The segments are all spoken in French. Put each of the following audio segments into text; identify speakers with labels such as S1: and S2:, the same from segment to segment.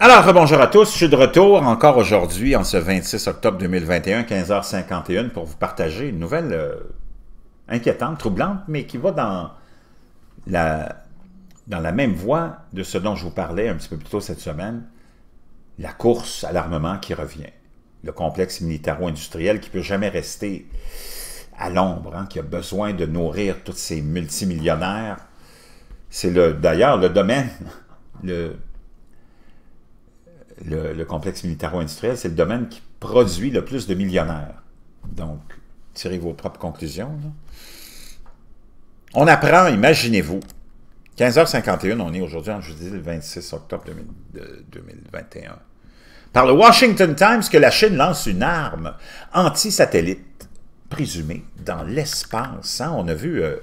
S1: Alors, bonjour à tous, je suis de retour encore aujourd'hui, en ce 26 octobre 2021, 15h51, pour vous partager une nouvelle euh, inquiétante, troublante, mais qui va dans la, dans la même voie de ce dont je vous parlais un petit peu plus tôt cette semaine, la course à l'armement qui revient. Le complexe militaro-industriel qui ne peut jamais rester à l'ombre, hein, qui a besoin de nourrir tous ces multimillionnaires. C'est d'ailleurs le domaine, le le, complexe militaro-industriel, c'est le domaine qui produit le plus de millionnaires. Donc, tirez vos propres conclusions. On apprend, imaginez-vous, 15h51, on est aujourd'hui en jeudi le 26 octobre 2021. Par le Washington Times que la Chine lance une arme anti-satellite présumée dans l'espace. sans hein. On a vu euh,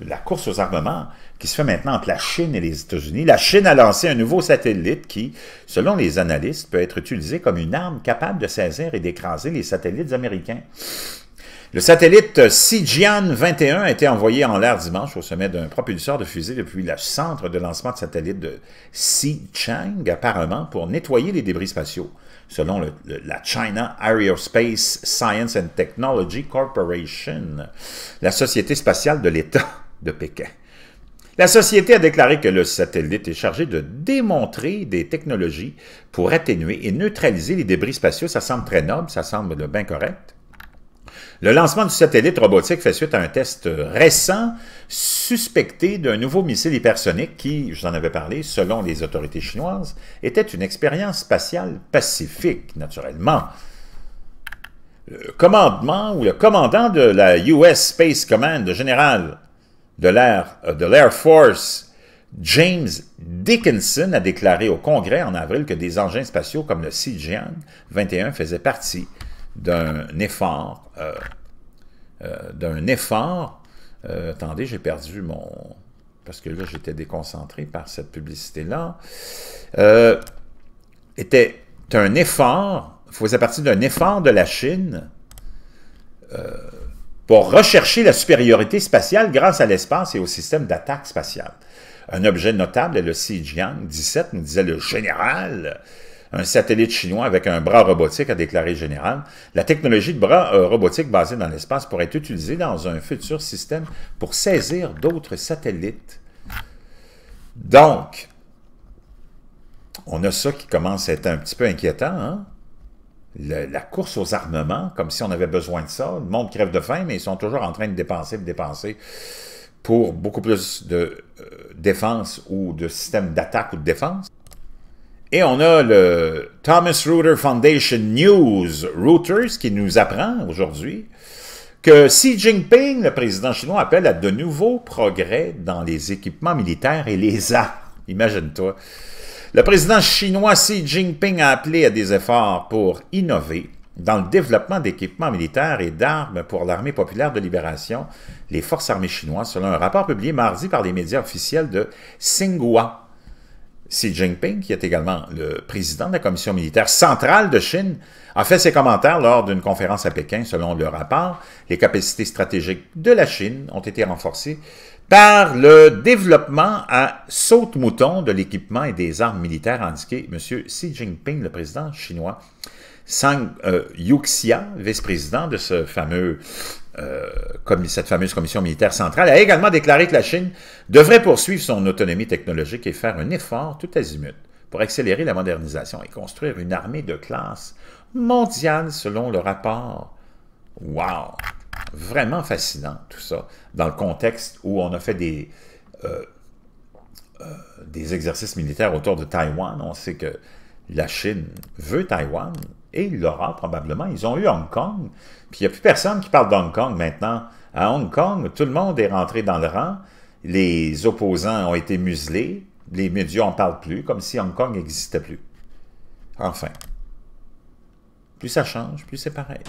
S1: la course aux armements qui se fait maintenant entre la Chine et les États-Unis. La Chine a lancé un nouveau satellite qui, selon les analystes, peut être utilisé comme une arme capable de saisir et d'écraser les satellites américains. Le satellite Xijian 21 a été envoyé en l'air dimanche au sommet d'un propulseur de fusée depuis le centre de lancement de satellites de Xichang, apparemment pour nettoyer les débris spatiaux, selon la China Aerospace Science and Technology Corporation, la société spatiale de l'État de Pékin. La société a déclaré que le satellite est chargé de démontrer des technologies pour atténuer et neutraliser les débris spatiaux. Ça semble très noble, ça semble bien correct. Le lancement du satellite robotique fait suite à un test récent suspecté d'un nouveau missile hypersonique qui, je vous en avais parlé, selon les autorités chinoises, était une expérience spatiale pacifique, naturellement. Le commandement ou le commandant de la US Space Command, le général euh, de l'Air Force, James Dickinson a déclaré au Congrès en avril que des engins spatiaux comme le Sea 21 faisaient partie d'un effort, euh, euh, d'un effort, attendez, j'ai perdu mon, parce que là j'étais déconcentré par cette publicité-là, était un effort, faisait partie d'un effort de la Chine pour rechercher la supériorité spatiale grâce à l'espace et au système d'attaque spatiale. Un objet notable est le Xijiang 17, nous disait le général. Un satellite chinois avec un bras robotique, a déclaré général. La technologie de bras euh, robotique basée dans l'espace pourrait être utilisée dans un futur système pour saisir d'autres satellites. Donc, on a ça qui commence à être un petit peu inquiétant, hein? la course aux armements, comme si on avait besoin de ça. Le monde crève de faim, mais ils sont toujours en train de dépenser, de dépenser pour beaucoup plus de euh, défense ou de système d'attaque ou de défense. Et on a le Thomas Reuter Foundation News Reuters qui nous apprend aujourd'hui que Xi Jinping, le président chinois, appelle à de nouveaux progrès dans les équipements militaires et les armes. Imagine-toi. Le président chinois Xi Jinping a appelé à des efforts pour innover dans le développement d'équipements militaires et d'armes pour l'armée populaire de libération, les forces armées chinoises, selon un rapport publié mardi par les médias officiels de Tsinghua. Xi Jinping, qui est également le président de la Commission militaire centrale de Chine, a fait ses commentaires lors d'une conférence à Pékin. Selon le rapport, les capacités stratégiques de la Chine ont été renforcées par le développement à saute-mouton de l'équipement et des armes militaires, indiqué M. Xi Jinping, le président chinois. Sang euh, Yuxia, vice-président de ce fameux euh, comme cette fameuse commission militaire centrale, a également déclaré que la Chine devrait poursuivre son autonomie technologique et faire un effort tout azimut pour accélérer la modernisation et construire une armée de classe mondiale selon le rapport. Wow! Vraiment fascinant tout ça, dans le contexte où on a fait des, euh, euh, des exercices militaires autour de Taïwan. On sait que la Chine veut Taïwan et l'aura probablement. Ils ont eu Hong Kong, puis il n'y a plus personne qui parle d'Hong Kong maintenant. À Hong Kong, tout le monde est rentré dans le rang, les opposants ont été muselés, les médias n'en parlent plus, comme si Hong Kong n'existait plus. Enfin, plus ça change, plus c'est pareil.